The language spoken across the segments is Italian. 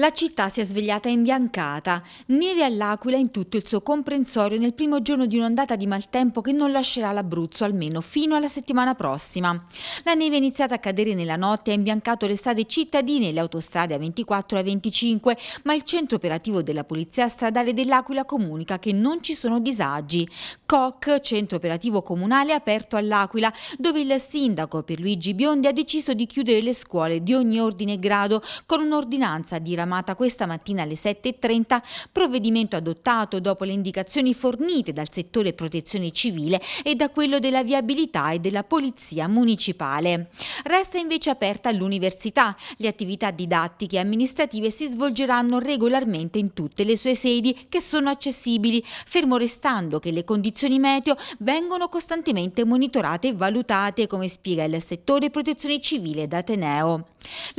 La città si è svegliata imbiancata, neve all'Aquila in tutto il suo comprensorio nel primo giorno di un'ondata di maltempo che non lascerà l'Abruzzo almeno fino alla settimana prossima. La neve è iniziata a cadere nella notte e ha imbiancato le strade cittadine e le autostrade A24 e A25, ma il centro operativo della Polizia Stradale dell'Aquila comunica che non ci sono disagi. COC, centro operativo comunale aperto all'Aquila, dove il sindaco Pierluigi Biondi ha deciso di chiudere le scuole di ogni ordine e grado con un'ordinanza di rammarico richiamata questa mattina alle 7.30, provvedimento adottato dopo le indicazioni fornite dal settore protezione civile e da quello della viabilità e della polizia municipale. Resta invece aperta l'università. Le attività didattiche e amministrative si svolgeranno regolarmente in tutte le sue sedi che sono accessibili, fermo restando che le condizioni meteo vengono costantemente monitorate e valutate, come spiega il settore protezione civile d'Ateneo.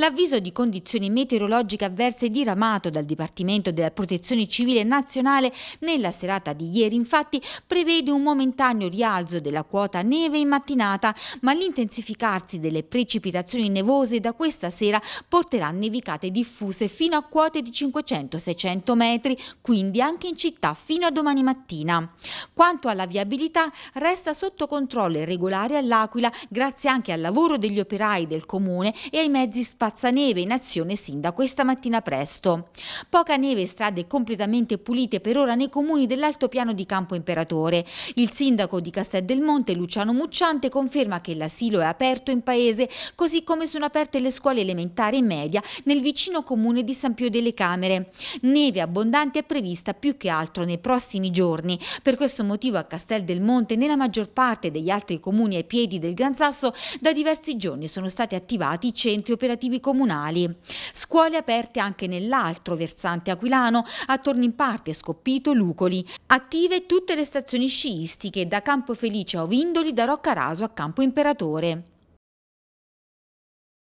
L'avviso di condizioni meteorologiche avverse diramato dal Dipartimento della Protezione Civile Nazionale nella serata di ieri infatti prevede un momentaneo rialzo della quota neve in mattinata, ma l'intensificarsi delle precipitazioni nevose da questa sera porterà nevicate diffuse fino a quote di 500-600 metri, quindi anche in città fino a domani mattina. Quanto alla viabilità, resta sotto controllo e regolare all'Aquila grazie anche al lavoro degli operai del comune e ai mezzi spaziali neve in azione sin da questa mattina presto. Poca neve e strade completamente pulite per ora nei comuni dell'altopiano di Campo Imperatore. Il sindaco di Castel del Monte, Luciano Mucciante, conferma che l'asilo è aperto in paese, così come sono aperte le scuole elementari e media nel vicino comune di San Pio delle Camere. Neve abbondante è prevista più che altro nei prossimi giorni. Per questo motivo a Castel del Monte, e nella maggior parte degli altri comuni ai piedi del Gran Sasso, da diversi giorni sono stati attivati i centri operativi comunali. Scuole aperte anche nell'altro versante aquilano, attorno a Tornimparte, Scoppito, Lucoli. Attive tutte le stazioni sciistiche, da Campo Felice a Ovindoli, da Roccaraso a Campo Imperatore.